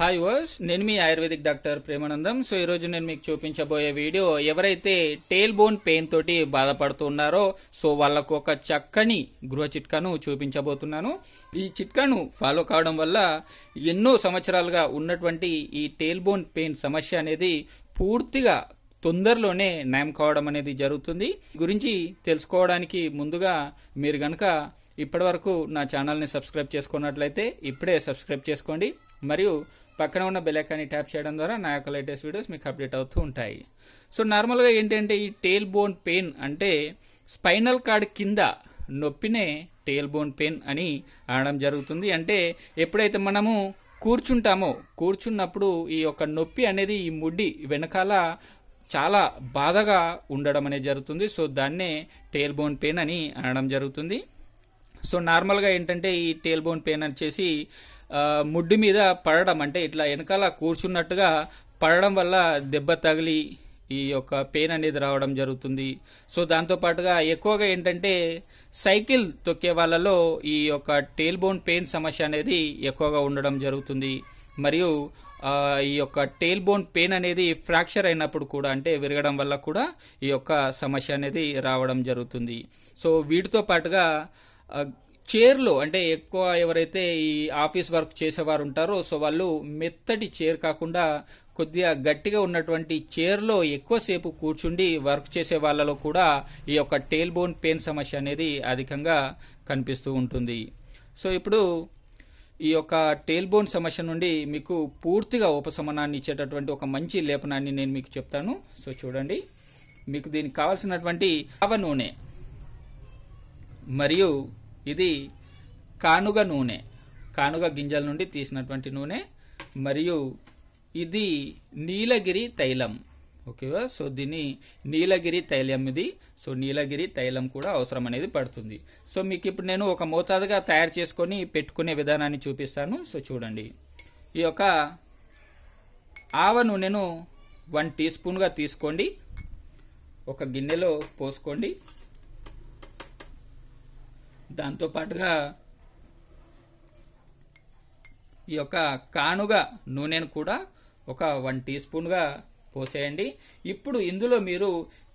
hi వాస్ నేను మీ ఆయుర్వేదిక్ డాక్టర్ ప్రేమానందం సో ఈరోజు నేను మీకు చూపించబోయే వీడియో ఎవరైతే టేల్ బోన్ పెయిన్ తోటి బాధపడుతున్నారో సో వాళ్ళకు ఒక చక్కని గృహ చిట్కాను చూపించబోతున్నాను ఈ చిట్కాను ఫాలో కావడం వల్ల ఎన్నో సంవత్సరాలుగా ఉన్నటువంటి ఈ టేల్ బోన్ పెయిన్ సమస్య అనేది పూర్తిగా తొందరలోనే నయం కావడం అనేది జరుగుతుంది గురించి తెలుసుకోవడానికి ముందుగా మీరు కనుక ఇప్పటివరకు నా ఛానల్ని సబ్స్క్రైబ్ చేసుకున్నట్లయితే ఇప్పుడే సబ్స్క్రైబ్ చేసుకోండి మరియు పక్కన ఉన్న బెలైకాన్ని ట్యాప్ చేయడం ద్వారా నా యొక్క లేటెస్ట్ వీడియోస్ మీకు అప్డేట్ అవుతూ ఉంటాయి సో నార్మల్గా ఏంటంటే ఈ టేల్ బోన్ పెయిన్ అంటే స్పైనల్ కార్డ్ కింద నొప్పినే టేల్ బోన్ పెయిన్ అని అనడం జరుగుతుంది అంటే ఎప్పుడైతే మనము కూర్చుంటామో కూర్చున్నప్పుడు ఈ యొక్క నొప్పి అనేది ఈ ముడ్డి వెనకాల చాలా బాధగా ఉండడం అనేది జరుగుతుంది సో దాన్నే టేల్ బోన్ పెయిన్ అని అనడం జరుగుతుంది సో నార్మల్గా ఏంటంటే ఈ టేల్ బోన్ పెయిన్ వచ్చేసి ముడ్డు మీద పడడం అంటే ఇట్లా వెనకాల కూర్చున్నట్టుగా పడడం వల్ల దెబ్బ తగిలి ఈ యొక్క పెయిన్ అనేది రావడం జరుగుతుంది సో దాంతోపాటుగా ఎక్కువగా ఏంటంటే సైకిల్ తొక్కే వాళ్ళలో ఈ యొక్క టేల్ బోన్ పెయిన్ సమస్య అనేది ఎక్కువగా ఉండడం జరుగుతుంది మరియు ఈ యొక్క టేల్ బోన్ పెయిన్ అనేది ఫ్రాక్చర్ అయినప్పుడు కూడా అంటే విరగడం వల్ల కూడా ఈ యొక్క సమస్య అనేది రావడం జరుగుతుంది సో వీటితో పాటుగా చైర్లు అంటే ఎక్కువ ఎవరైతే ఈ ఆఫీస్ వర్క్ చేసేవారు ఉంటారో సో వాళ్ళు మెత్తటి చైర్ కాకుండా కొద్దిగా గట్టిగా ఉన్నటువంటి చైర్లో ఎక్కువసేపు కూర్చుండి వర్క్ చేసే వాళ్ళలో కూడా ఈ యొక్క టేల్ బోన్ పెయిన్ సమస్య అనేది అధికంగా కనిపిస్తూ ఉంటుంది సో ఇప్పుడు ఈ యొక్క టేల్ బోన్ సమస్య నుండి మీకు పూర్తిగా ఉపశమనాన్ని ఇచ్చేటటువంటి ఒక మంచి లేపనాన్ని నేను మీకు చెప్తాను సో చూడండి మీకు దీనికి కావాల్సినటువంటి ఆవ నూనె మరియు ఇది కానుగ నూనె కానుగ గింజల నుండి తీసినటువంటి నూనె మరియు ఇది నీలగిరి తైలం ఓకేవా సో దీని నీలగిరి తైలం ఇది సో నీలగిరి తైలం కూడా అవసరం అనేది పడుతుంది సో మీకు ఇప్పుడు నేను ఒక మోతాదుగా తయారు చేసుకొని పెట్టుకునే విధానాన్ని చూపిస్తాను సో చూడండి ఈ యొక్క ఆవ నూనెను వన్ టీ స్పూన్గా తీసుకోండి ఒక గిన్నెలో పోసుకోండి దాంతోపాటుగా ఈ యొక్క కానుగ నూనెను కూడా ఒక వన్ టీ స్పూన్గా పోసేయండి ఇప్పుడు ఇందులో మీరు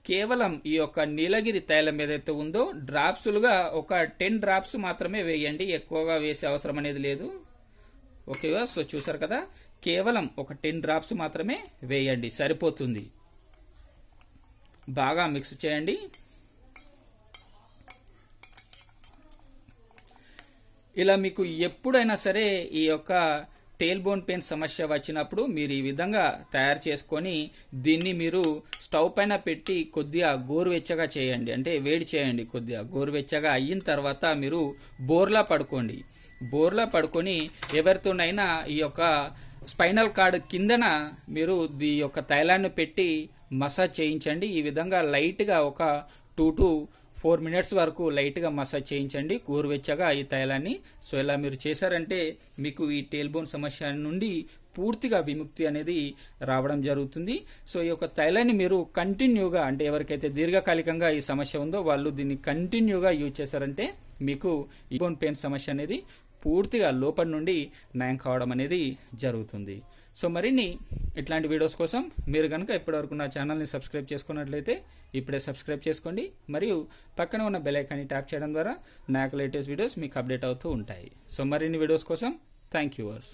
కేవలం ఈ యొక్క నీలగిరి తైలం ఏదైతే ఉందో డ్రాప్సులుగా ఒక టెన్ డ్రాప్స్ మాత్రమే వేయండి ఎక్కువగా వేసే అవసరం అనేది లేదు ఓకేవా సో చూసారు కదా కేవలం ఒక టెన్ డ్రాప్స్ మాత్రమే వేయండి సరిపోతుంది బాగా మిక్స్ చేయండి ఇలా మీకు ఎప్పుడైనా సరే ఈ యొక్క టేల్ బోన్ పెయిన్ సమస్య వచ్చినప్పుడు మీరు ఈ విధంగా తయారు చేసుకొని దీన్ని మీరు స్టవ్ పైన పెట్టి కొద్దిగా గోరువెచ్చగా చేయండి అంటే వేడి చేయండి కొద్దిగా గోరువెచ్చగా అయిన తర్వాత మీరు బోర్లా పడుకోండి బోర్లా పడుకొని ఎవరితోనైనా ఈ యొక్క స్పైనల్ కార్డ్ కిందన మీరు ఈ యొక్క తైలాన్ని పెట్టి మసాజ్ చేయించండి ఈ విధంగా లైట్గా ఒక టూ టు ఫోర్ మినిట్స్ వరకు లైట్గా మసాజ్ చేయించండి గోరువెచ్చగా ఈ తైలాన్ని సో ఇలా మీరు చేశారంటే మీకు ఈ టేల్ బోన్ సమస్య నుండి పూర్తిగా విముక్తి అనేది రావడం జరుగుతుంది సో ఈ యొక్క తైలాన్ని మీరు కంటిన్యూగా అంటే ఎవరికైతే దీర్ఘకాలికంగా ఈ సమస్య ఉందో వాళ్ళు దీన్ని కంటిన్యూగా యూజ్ చేశారంటే మీకు బోన్ పెయిన్ సమస్య అనేది పూర్తిగా లోపల నుండి నయం కావడం అనేది జరుగుతుంది సో మరిన్ని ఇట్లాంటి వీడియోస్ కోసం మీరు కనుక ఇప్పటివరకు నా ఛానల్ని సబ్స్క్రైబ్ చేసుకున్నట్లయితే ఇప్పుడే సబ్స్క్రైబ్ చేసుకోండి మరియు పక్కన ఉన్న బెల్ ట్యాప్ చేయడం ద్వారా నాకు లేటెస్ట్ వీడియోస్ మీకు అప్డేట్ అవుతూ ఉంటాయి సో మరిన్ని వీడియోస్ కోసం థ్యాంక్ యూ వర్స్